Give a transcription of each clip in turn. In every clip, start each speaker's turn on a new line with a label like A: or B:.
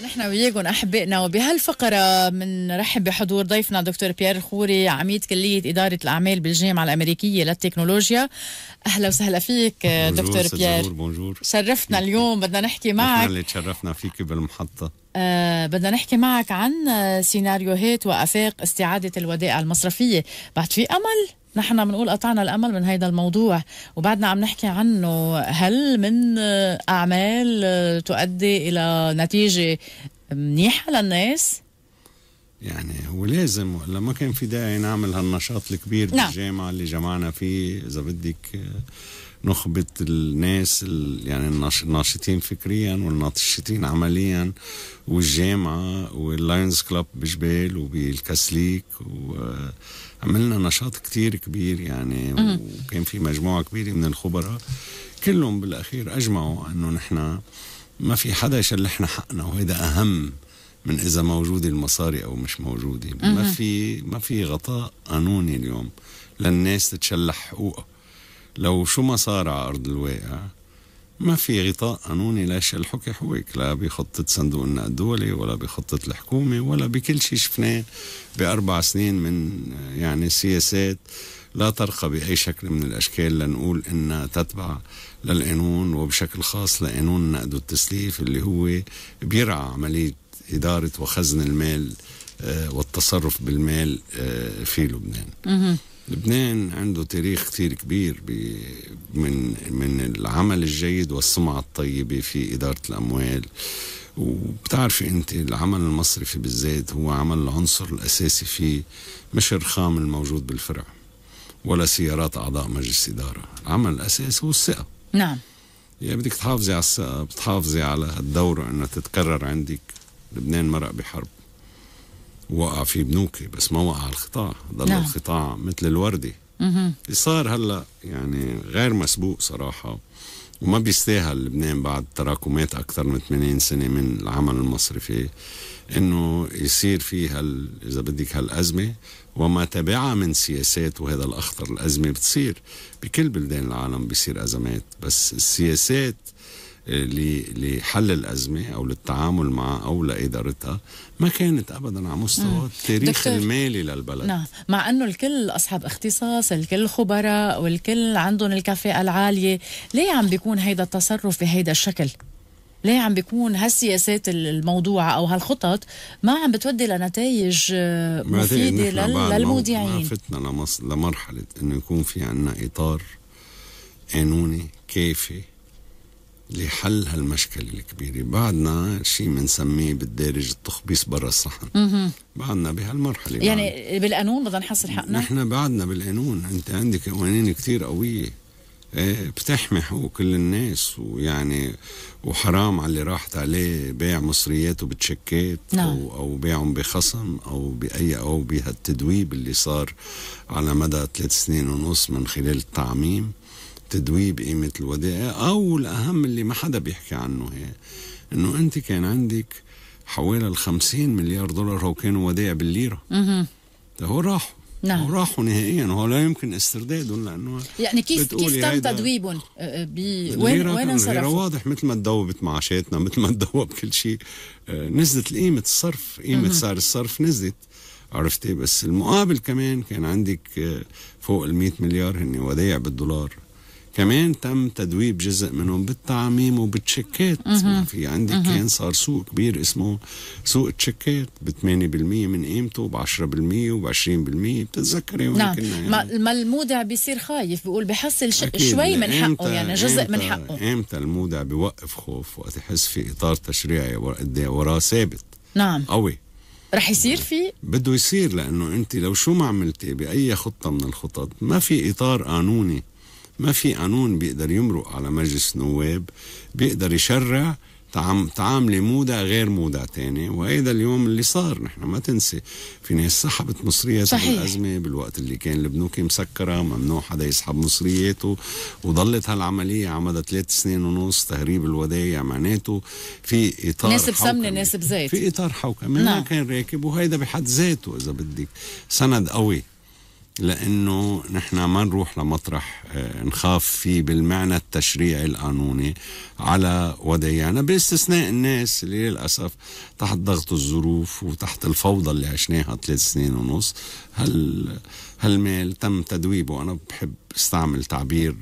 A: نحن وياكم احبائنا وبهالفقره بنرحب بحضور ضيفنا دكتور بيير الخوري عميد كليه اداره الاعمال بالجامعه الامريكيه للتكنولوجيا اهلا وسهلا فيك آه، دكتور بيير بونجور شرفتنا اليوم بدنا نحكي معك
B: اللي تشرفنا فيك بالمحطه
A: أه بدنا نحكي معك عن سيناريوهات وافاق استعاده الودائع المصرفيه بعد في امل نحن بنقول قطعنا الامل من هذا الموضوع وبعدنا عم نحكي عنه هل من اعمال تؤدي الى نتيجه منيحه للناس
B: يعني هو لازم ولا ما كان في داعي نعمل هالنشاط الكبير نعم. بالجامعه اللي جمعنا فيه اذا بدك نخبة الناس يعني الناشطين فكريا والناشطين عمليا والجامعة واللاينز كلاب بجبال وبالكاسليك وعملنا نشاط كتير كبير يعني وكان في مجموعة كبيرة من الخبراء كلهم بالأخير أجمعوا أنه نحن ما في حدا يشلحنا حقنا وهذا أهم من اذا موجوده المصاري او مش موجوده ما في ما في غطاء قانوني اليوم للناس تتشلح حقوقها لو شو ما صار على أرض الواقع ما في غطاء قانوني ليش الحكي حويك لا بخطة صندوق النقد الدولي ولا بخطة الحكومة ولا بكل شيء شفناه بأربع سنين من يعني سياسات لا ترقى بأي شكل من الأشكال لنقول إنها تتبع للقانون وبشكل خاص لقانون النقد والتسليف اللي هو بيرعى عملية إدارة وخزن المال آه، والتصرف بالمال آه، في لبنان لبنان عنده تاريخ كثير كبير من من العمل الجيد والسمعة الطيبة في إدارة الأموال وبتعرفي أنت العمل المصرفي بالذات هو عمل العنصر الأساسي فيه مش الرخام الموجود بالفرع ولا سيارات أعضاء مجلس إدارة العمل الأساسي هو الثقة نعم يعني بدك تحافظي على الثقة بتحافظي على الدورة أنها تتكرر عندك لبنان مرق بحرب وقع في بنوكي بس ما وقع القطاع ضل نعم. القطاع مثل الوردي اللي صار هلا يعني غير مسبوق صراحه وما بيستاهل لبنان بعد تراكمات اكثر من 80 سنه من العمل المصرفي انه يصير في هال اذا بدك هالازمه وما تبعها من سياسات وهذا الاخطر الازمه بتصير بكل بلدان العالم بيصير ازمات بس السياسات لحل الأزمة أو للتعامل معها أو لإدارتها ما كانت أبدا على مستوى التاريخ المالي للبلد نعم
A: مع أنه الكل أصحاب اختصاص الكل خبراء والكل عندهم الكفاءة العالية ليه عم بيكون هيدا التصرف بهيدا الشكل؟ ليه عم بيكون هالسياسات الموضوعة أو هالخطط ما عم بتودي لنتائج آه، مفيدة للمودعين ما
B: فتنا لمرحلة أنه يكون في عنا إطار قانوني كافي لحل هالمشكلة الكبيرة بعدنا شيء بنسميه بالدارج التخبيص برا الصحن بعدنا بهالمرحلة يعني
A: بالقانون بدنا نحصل حقنا
B: نحن بعدنا بالقانون انت عندك قوانين كثير قوية ايه، بتحمي حقوق كل الناس ويعني وحرام على اللي راحت عليه بيع مصرياته بتشكات نعم. او او بيعهم بخصم او باي او بهالتدويب اللي صار على مدى ثلاث سنين ونص من خلال التعميم تدويب قيمة الودائع أو الأهم اللي ما حدا بيحكي عنه هي أنه أنت كان عندك حوالي ال 50 مليار دولار هو كانوا ودائع بالليرة هو راحوا نعم وراحوا نهائيا وهو لا يمكن استردادهم لانه يعني كيف كيف تم تدويبهم
A: أه، أه، وين وين انصرفوا؟
B: واضح مثل ما تدوبت معاشاتنا مثل ما تدوب كل شيء أه، نزلت قيمه الصرف قيمه سعر الصرف نزلت عرفتي بس المقابل كمان كان عندك فوق ال 100 مليار هن ودائع بالدولار كمان تم تدويب جزء منهم بالتعميم وبالتشيكات ما في عندي كان صار سوق كبير اسمه سوق تشيكات ب 8% من قيمته ب 10% وب 20% بتتذكري وين نعم. كنا يعني.
A: ما المودع بيصير خايف بيقول بحصل ش... شوي من حقه يعني جزء من حقه
B: امتى المودع بيوقف خوف وقت يحس في اطار تشريعي وراه ثابت نعم قوي
A: رح يصير في
B: بده يصير لانه انت لو شو ما عملتي باي خطه من الخطط ما في اطار قانوني ما في قانون بيقدر يمرق على مجلس نواب بيقدر يشرع تعامل تعاملي مودة غير مودة تاني وهيدا اليوم اللي صار نحن ما تنسي في ناس سحبت مصريات الأزمة بالوقت اللي كان البنوك مسكرة ممنوع حدا يسحب مصرياته وضلت هالعملية عمدة ثلاث سنين ونص تهريب الودايع معناته في إطار ناس بسمنة
A: ناس بزيت في إطار
B: حوكمة نعم. كان راكب وهيدا بحد ذاته إذا بدك سند قوي لانه نحن ما نروح لمطرح آه، نخاف فيه بالمعنى التشريعي القانوني على وديعنا باستثناء الناس اللي للاسف تحت ضغط الظروف وتحت الفوضى اللي عشناها ثلاث سنين ونص هل هالمال تم تدويبه انا بحب استعمل تعبير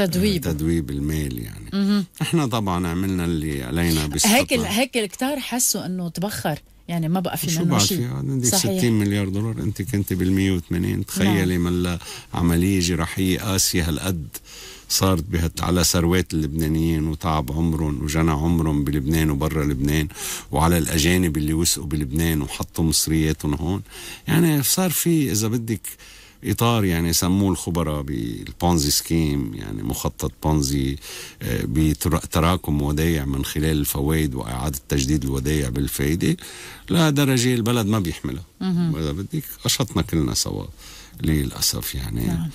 B: آه، تدويب تدويب المال يعني م -م. احنا طبعا عملنا اللي علينا هيك
A: هيك الكتار حسوا انه تبخر يعني ما بقى في منه شيء عندك 60
B: مليار دولار انت كنت بال 180 تخيلي ملا نعم. عمليه جراحيه قاسيه هالقد صارت بهت على ثروات اللبنانيين وتعب عمرهم وجنى عمرهم بلبنان وبرا لبنان وعلى الاجانب اللي وثقوا بلبنان وحطوا مصرياتهم هون يعني صار في اذا بدك اطار يعني سموه الخبراء بالبونزي سكيم يعني مخطط بونزي آه، بتراكم ودايع من خلال الفوائد واعاده تجديد الودايع بالفائده لدرجه البلد ما بيحملها اذا بدك قشطنا كلنا سوا للاسف يعني نعم.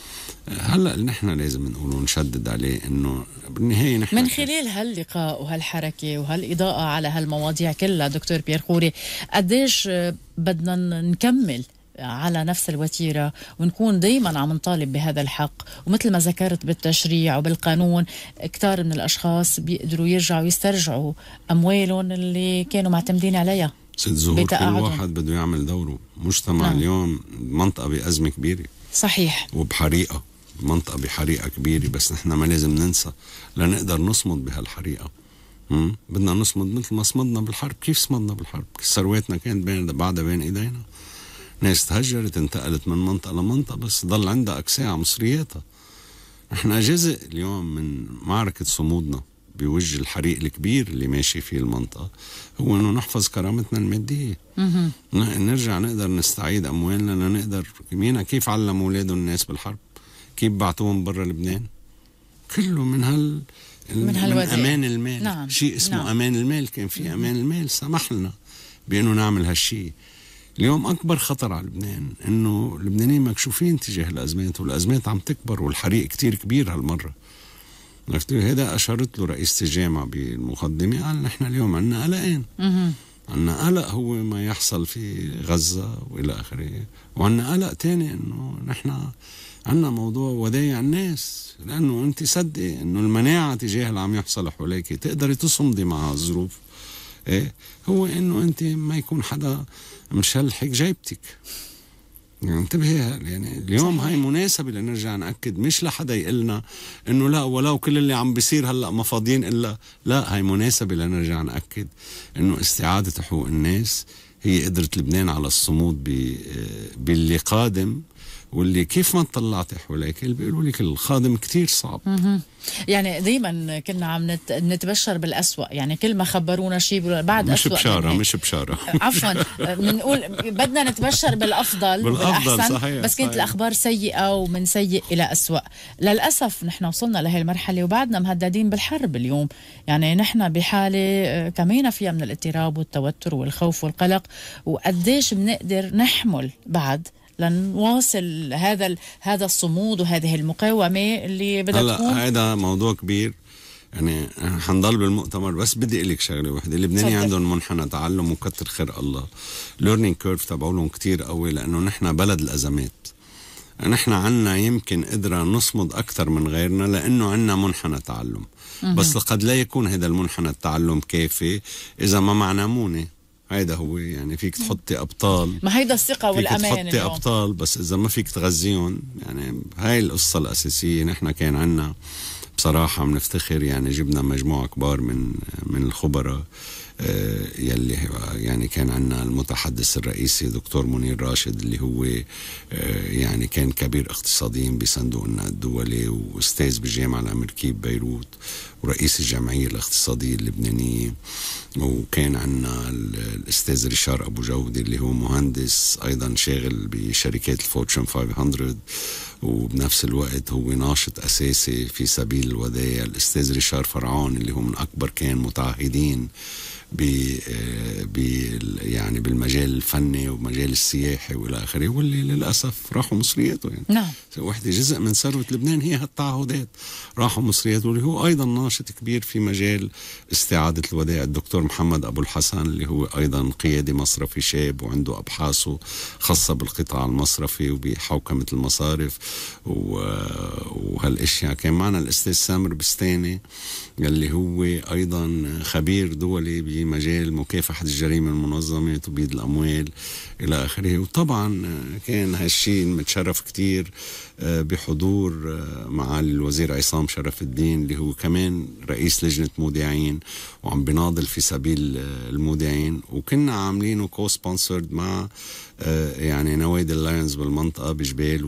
B: هلا نحن لازم نقول ونشدد عليه انه بالنهايه نحن من خلال
A: هاللقاء وهالحركه وهالاضاءه على هالمواضيع كلها دكتور بيير خوري قديش بدنا نكمل على نفس الوتيرة ونكون دايما عم نطالب بهذا الحق ومثل ما ذكرت بالتشريع وبالقانون كتار من الأشخاص بيقدروا يرجعوا يسترجعوا أموالهم اللي كانوا معتمدين عليها
B: ست زهور كل واحد بده يعمل دوره مجتمع نعم. اليوم منطقة بأزمة كبيرة صحيح وبحريقة منطقة بحريقة كبيرة بس نحن ما لازم ننسى لنقدر نصمد بهالحريقة بدنا نصمد مثل ما صمدنا بالحرب كيف صمدنا بالحرب ثرواتنا كانت بين بعدها بين ايدينا ناس تهجرت انتقلت من منطقة لمنطقة بس ضل عندها أكساء مصرياتها نحن جزء اليوم من معركة صمودنا بوجه الحريق الكبير اللي ماشي فيه المنطقة هو أنه نحفظ كرامتنا المادية نرجع نقدر نستعيد أموالنا لنقدر مين كيف علموا أولاده الناس بالحرب كيف بعتوهم برا لبنان كله من هال
A: من, من امان المال نعم. شيء اسمه نعم.
B: امان المال كان في امان المال سمح لنا بانه نعمل هالشيء اليوم أكبر خطر على لبنان أنه اللبنانيين مكشوفين تجاه الأزمات والأزمات عم تكبر والحريق كتير كبير هالمرة عرفت هذا أشرت له رئيسة الجامعة بالمقدمة قال نحن اليوم عندنا قلقان عندنا قلق هو ما يحصل في غزة وإلى آخره وعندنا قلق تاني أنه نحن عندنا موضوع ودايع الناس لأنه أنت صدقي أنه المناعة تجاه اللي عم يحصل حواليك تقدري تصمدي مع الظروف إيه هو أنه أنت ما يكون حدا مش هلحق جيبتك يعني انتبهي يعني اليوم صحيح. هاي مناسبة لنرجع نأكد مش لحدا يقلنا انه لا ولو كل اللي عم بيصير هلا ما فاضيين الا لا هاي مناسبة لنرجع نأكد انه استعادة حقوق الناس هي قدرة لبنان على الصمود باللي قادم واللي كيف ما تطلعتي حواليك بيقولوا لك الخادم كثير صعب
A: يعني دائما كنا عم نت... نتبشر بالاسوء يعني كل ما خبرونا شيء بعد مش أسوأ بشارة مش
B: بشارة عفوا بنقول
A: بدنا نتبشر بالأفضل بالأفضل صحيح بس كانت صحيح. الأخبار سيئة ومن سيء إلى اسوء للأسف نحن وصلنا لهي المرحلة وبعدنا مهددين بالحرب اليوم يعني نحن بحالة آه، كمان فيها من الاضطراب والتوتر والخوف والقلق وقديش بنقدر نحمل بعد لنواصل هذا هذا الصمود وهذه المقاومه اللي بدها هلا
B: هيدا هذا موضوع كبير يعني حنضل بالمؤتمر بس بدي اقول لك شغله وحده اللبناني عندهم منحنى تعلم وكتر خير الله ليرنينج كيرف تبعولهم كتير قوي لانه نحن بلد الازمات نحن عنا يمكن قدرة نصمد أكثر من غيرنا لأنه عنا منحنى تعلم بس قد لا يكون هذا المنحنى التعلم كافي إذا ما معنا مونة هيدا هو يعني فيك تحطي ابطال ما
A: هيدا الثقه والامان فيك تحطي
B: ابطال بس اذا ما فيك تغذيهم يعني هاي القصه الاساسيه نحن كان عندنا بصراحة بنفتخر يعني جبنا مجموعة كبار من من الخبراء آه، يلي يعني كان عندنا المتحدث الرئيسي دكتور منير راشد اللي هو آه، يعني كان كبير اقتصاديين بصندوق النقد الدولي واستاذ بالجامعة الأمريكية ببيروت ورئيس الجمعية الاقتصادية اللبنانية وكان عندنا الأستاذ ريشار أبو جودي اللي هو مهندس أيضا شاغل بشركات الفورتشن 500 وبنفس الوقت هو ناشط أساسي في سبيل الودايع الأستاذ ريشار فرعون اللي هو من أكبر كان متعهدين ب يعني بالمجال الفني ومجال السياحي والى اخره واللي للاسف راحوا مصرياته يعني نعم وحده جزء من ثروه لبنان هي هالتعهدات راحوا مصرياته واللي هو ايضا ناشط كبير في مجال استعاده الودائع الدكتور محمد ابو الحسن اللي هو ايضا قيادي مصرفي شاب وعنده ابحاثه خاصه بالقطاع المصرفي وبحوكمه المصارف وهالاشياء كان معنا الاستاذ سامر بستاني اللي هو ايضا خبير دولي في مجال مكافحة الجريمة المنظمة تبييض الأموال إلى آخره وطبعا آه، كان هالشيء متشرف كتير آه، بحضور آه، مع الوزير عصام شرف الدين اللي هو كمان رئيس لجنة مودعين وعم بناضل في سبيل المودعين وكنا عاملينه كو سبونسرد مع آه، يعني نوادي اللاينز بالمنطقة بجبال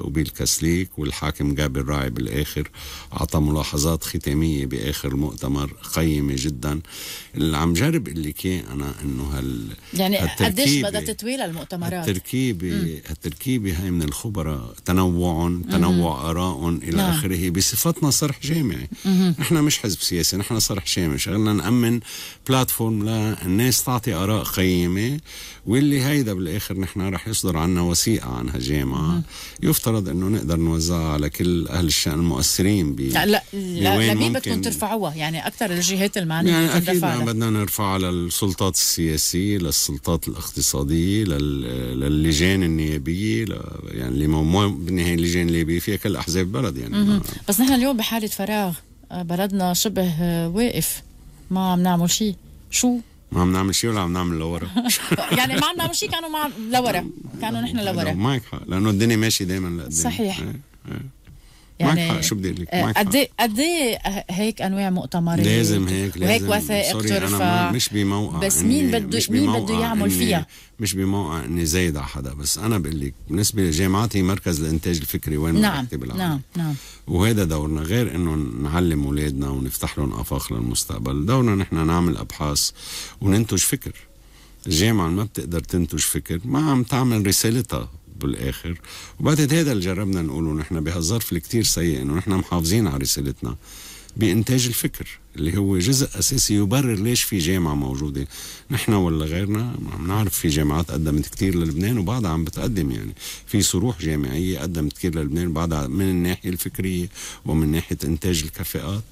B: وبالكسليك والحاكم جاب الراعي بالآخر أعطى ملاحظات ختامية بآخر المؤتمر قيمة جدا اللي عم جرب اللي كي أنا أنه هال
A: يعني قديش بدها تطويل المؤتمرات
B: التركيبة التركيبة هاي من الخبراء تنوع تنوع آرائهم إلى نعم. آخره بصفتنا صرح جامعي نحن مش حزب سياسي نحن صرح جامعي شغلنا نأمن بلاتفورم للناس تعطي آراء قيمة واللي هيدا بالآخر بالاخر نحن رح يصدر عنا وثيقه عن هالجامعه يفترض انه نقدر نوزعها على كل اهل الشان المؤثرين ب لا لا, لا لمين بدكم
A: ترفعوها يعني اكثر الجهات المعنيه يعني اكيد نعم،
B: بدنا نرفعها للسلطات السياسيه للسلطات الاقتصاديه للجان النيابيه يعني اللي مو بالنهايه اللجان النيابيه فيها كل احزاب بلد
A: يعني بس نحن اليوم بحاله فراغ آه، بلدنا شبه آه، واقف ما عم نعمل شيء شو
B: ما عم نعمل شيء ولا عم نعمل لورا يعني ما عم نعمل
A: شيء كانوا مع لورا كانوا نحن لورا معك
B: حق لانه الدنيا ماشي دائما لقدام صحيح إيه، إيه. يعني شو بدي لك آه، قد إيه-
A: قد إيه هيك انواع مؤتمرات لازم هيك لازم وهيك وثائق ترفع مش بموقع بس مين بده مين بده يعمل فيها
B: مش بموقع اني زايد على حدا بس انا بقول لك بالنسبه لجامعتي مركز الانتاج الفكري وين نعم بالعالم. نعم نعم وهذا دورنا غير انه نعلم اولادنا ونفتح لهم افاق للمستقبل دورنا نحن نعمل ابحاث وننتج فكر الجامعه ما بتقدر تنتج فكر ما عم تعمل رسالتها بالاخر وبعتقد هذا اللي جربنا نقوله نحن بهالظرف الكتير سيء انه نحن محافظين على رسالتنا بإنتاج الفكر اللي هو جزء أساسي يبرر ليش في جامعة موجودة نحن ولا غيرنا بنعرف في جامعات قدمت كتير للبنان وبعدها عم بتقدم يعني في صروح جامعية قدمت كتير للبنان بعضها من الناحية الفكرية ومن ناحية إنتاج الكفاءات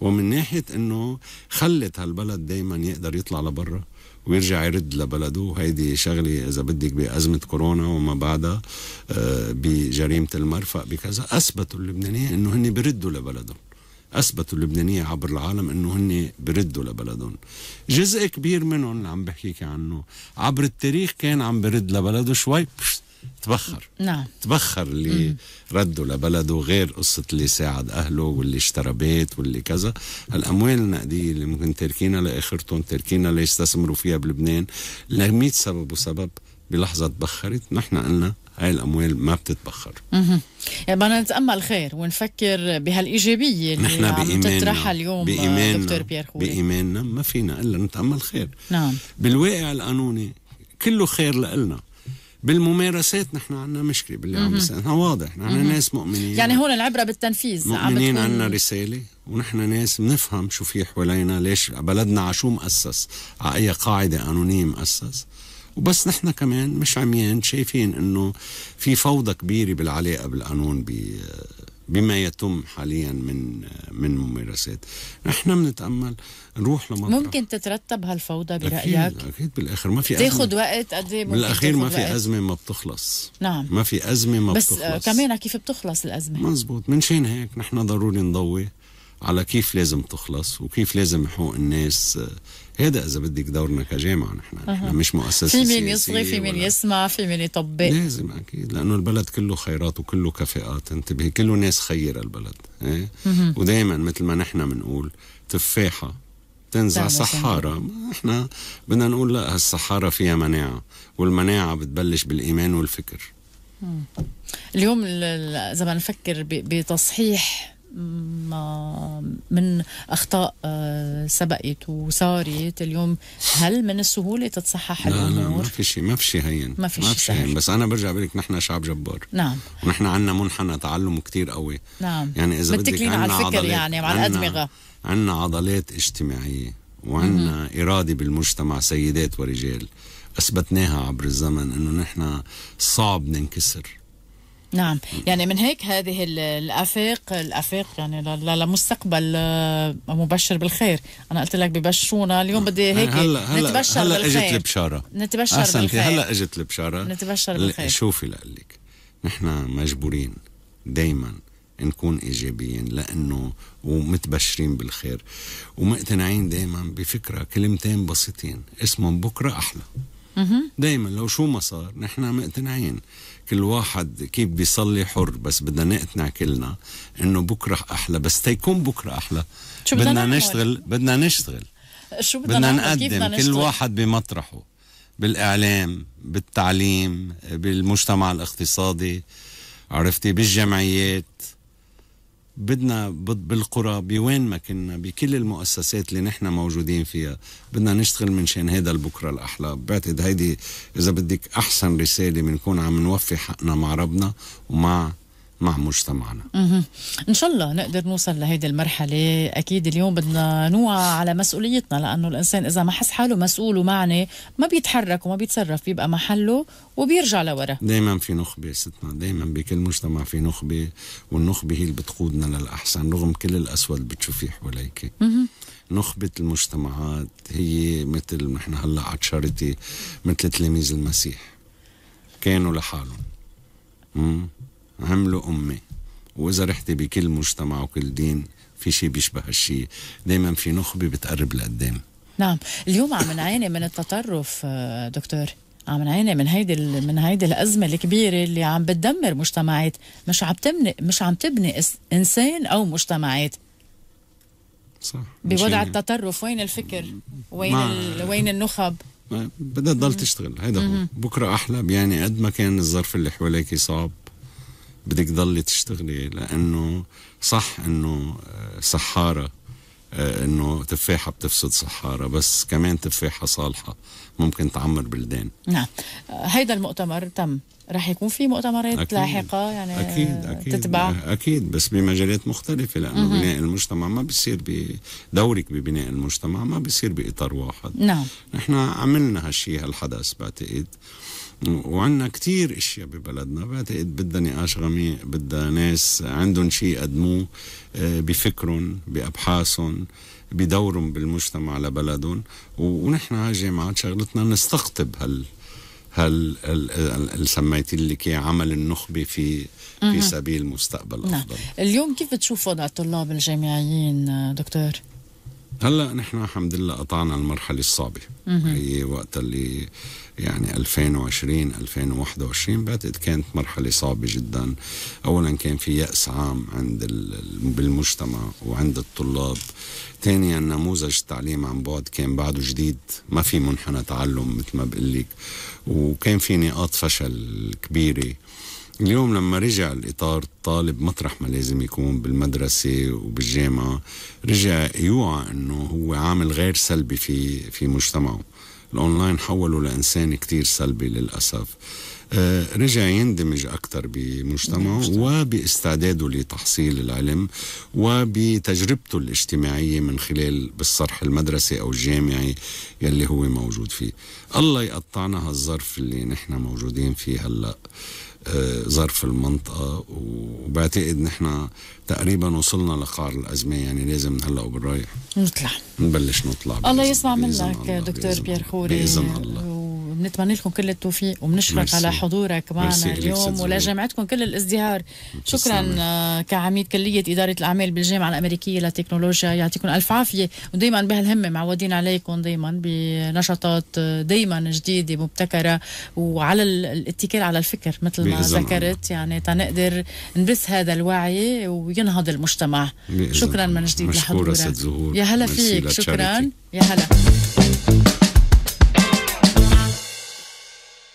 B: ومن ناحية أنه خلت هالبلد دايما يقدر يطلع لبرا ويرجع يرد لبلده هيدي شغلة إذا بدك بأزمة كورونا وما بعدها آه، بجريمة المرفأ بكذا أثبتوا اللبنانيين أنه هن بردوا لبلدهم اثبتوا اللبنانيه عبر العالم انه هن بردوا لبلدهم جزء كبير منهم اللي عم بحكيك عنه عبر التاريخ كان عم برد لبلده شوي تبخر نعم تبخر اللي رده لبلده غير قصة اللي ساعد أهله واللي اشترى بيت واللي كذا الأموال النقدية اللي ممكن تركينا لآخرتهم تركينا ليستثمروا فيها بلبنان لمية سبب وسبب بلحظة تبخرت نحن قلنا هاي الأموال ما بتتبخر اها
A: يعني بدنا نتأمل خير ونفكر بهالإيجابية اللي نحن عم تطرحها اليوم آه، بإيماننا دكتور بيير خولي
B: بإيماننا ما فينا إلا نتأمل خير نعم بالواقع القانوني كله خير لإلنا بالممارسات نحن عندنا مشكله باللي عم بيصير نحن واضح نحن ناس مؤمنين يعني
A: هون العبره بالتنفيذ مؤمنين بتكون... عندنا
B: رساله ونحن ناس بنفهم شو في حوالينا ليش بلدنا على شو مؤسس على اي قاعده قانونيه مؤسس وبس نحن كمان مش عميان شايفين انه في فوضى كبيره بالعلاقه بالقانون ب بما يتم حاليا من من ممارسات نحن بنتامل نروح لمطرح ممكن
A: تترتب هالفوضى برايك اكيد,
B: أكيد بالاخر ما في أزمة. تاخذ
A: وقت قد ايه بالاخير ما في ازمه
B: ما بتخلص نعم ما في ازمه ما بس آه، بتخلص
A: بس كمان كيف بتخلص الازمه مزبوط
B: من شان هيك نحن ضروري نضوي على كيف لازم تخلص وكيف لازم حقوق الناس هذا اذا بدك دورنا كجامعه نحن أه. مش مؤسسه في مين يصغي في مين
A: يسمع في مين يطبق لازم
B: اكيد لانه البلد كله خيرات وكله كفاءات انتبهي كله ناس خير البلد ايه؟ ودائما مثل ما نحن بنقول تفاحه تنزع صحارة احنا بدنا نقول لا هالصحارة فيها مناعة والمناعة بتبلش بالإيمان والفكر
A: اليوم إذا نفكر بتصحيح من اخطاء آه، سبقت وصارت اليوم هل من السهوله تتصحح الامور؟ لا ما
B: في شيء ما في شيء هين ما في شيء هين بس انا برجع بقول لك نحن شعب جبار نعم ونحن عندنا منحنى تعلم كتير قوي
A: نعم يعني اذا بدك على الفكر يعني وعلى الادمغه
B: عندنا عضلات اجتماعيه وعندنا اراده بالمجتمع سيدات ورجال اثبتناها عبر الزمن انه نحن صعب ننكسر
A: نعم يعني من هيك هذه الافاق الافاق يعني لمستقبل آه، مبشر بالخير انا قلت لك ببشرونا اليوم بدي هيك هلا هلا نتبشر هلا بالخير. اجت البشاره نتبشر أحسن بالخير هلا
B: اجت البشاره نتبشر بالخير شوفي لك نحن مجبورين دائما نكون ايجابيين لانه ومتبشرين بالخير ومقتنعين دائما بفكره كلمتين بسيطين اسمهم بكره احلى دائما لو شو ما صار نحن مقتنعين كل واحد كيف بيصلي حر بس بدنا نقتنع كلنا انه بكره احلى بس تيكون بكره احلى
A: شو بدنا, بدنا نشتغل
B: بدنا نشتغل
A: شو بدنا, بدنا نقدم بدنا كل واحد
B: بمطرحه بالاعلام بالتعليم بالمجتمع الاقتصادي عرفتي بالجمعيات بدنا بالقرى بوين ما كنا بكل المؤسسات اللي نحن موجودين فيها بدنا نشتغل من شان هذا البكرة الأحلى بعتقد هيدي إذا بدك أحسن رسالة بنكون عم نوفي حقنا مع ربنا ومع مع مجتمعنا
A: ان شاء الله نقدر نوصل لهيدي المرحله اكيد اليوم بدنا نوعى على مسؤوليتنا لانه الانسان اذا ما حس حاله مسؤول ومعني ما بيتحرك وما بيتصرف بيبقى محله وبيرجع لورا
B: دائما في نخبه ستنا دائما بكل مجتمع في نخبه والنخبه هي اللي بتقودنا للاحسن رغم كل الاسود اللي بتشوفيه حواليك نخبة المجتمعات هي مثل نحن هلا عتشارتي مثل تلاميذ المسيح كانوا لحالهم عملوا أمة وإذا رحتي بكل مجتمع وكل دين في شيء بيشبه هالشيء دايما في نخبة بتقرب لقدام
A: نعم اليوم عم نعاني من التطرف آه، دكتور عم نعاني من هيدي من هيدي الازمه الكبيره اللي عم بتدمر مجتمعات مش عم تبني مش عم تبني انسان او مجتمعات صح بوضع التطرف وين الفكر وين ال... وين النخب
B: بدها تضل تشتغل هذا هو بكره احلى يعني قد ما كان الظرف اللي حواليك صعب بدك تضلي تشتغلي لانه صح انه آه، سحاره آه، انه تفاحه بتفسد صحاره بس كمان تفاحه صالحه ممكن تعمر بلدان
A: نعم آه، هيدا المؤتمر تم رح يكون في مؤتمرات أكيد. لاحقه يعني اكيد
B: اكيد تتبع اكيد بس بمجالات مختلفه لانه بناء المجتمع ما بيصير بدورك ببناء المجتمع ما بيصير باطار واحد نعم نحن عملنا هالشيء هالحدث بعتقد وعندنا كثير اشياء ببلدنا بعتقد بدها نقاش غميق بدها ناس عندهم شيء يقدموه آه، بفكرهم بابحاثهم بدورهم بالمجتمع لبلدهم ونحن هالجامعات شغلتنا نستقطب هال هل هل سميتي لك عمل النخبه في في سبيل مستقبل نعم. افضل نعم.
A: اليوم كيف بتشوف وضع الطلاب الجامعيين دكتور
B: هلا نحن الحمد لله قطعنا المرحله الصعبه هي وقت اللي يعني 2020 2021 بعتقد كانت مرحله صعبه جدا اولا كان في ياس عام عند بالمجتمع وعند الطلاب ثانيا نموذج التعليم عن بعد كان بعده جديد ما في منحنى تعلم مثل ما بقول لك وكان في نقاط فشل كبيره اليوم لما رجع الإطار الطالب مطرح ما لازم يكون بالمدرسة وبالجامعة رجع يوعى أنه هو عامل غير سلبي في, في مجتمعه الأونلاين حوله لإنسان كتير سلبي للأسف آه، رجع يندمج أكثر بمجتمعه وباستعداده لتحصيل العلم وبتجربته الاجتماعية من خلال بالصرح المدرسي أو الجامعي يلي هو موجود فيه الله يقطعنا هالظرف اللي نحن موجودين فيه هلأ ظرف المنطقة وبعتقد نحن تقريبا وصلنا لقعر الأزمة يعني لازم هلا وبالرايح نطلع نبلش نطلع الله
A: يسمع منك دكتور بيير خوري بإذن الله وبنتمنى لكم كل التوفيق وبنشكرك على حضورك معنا اليوم ولجامعتكم كل الازدهار شكرا آه، كعميد كليه اداره الاعمال بالجامعه الامريكيه للتكنولوجيا يعطيكم الف عافيه ودائما بهالهمه معودين عليكم دائما بنشاطات دائما جديده مبتكره وعلى الاتكال على الفكر مثل ما ذكرت يعني تنقدر نبث هذا الوعي وينهض المجتمع شكرا من جديد لحضورك يا هلا فيك شكرا يا هلا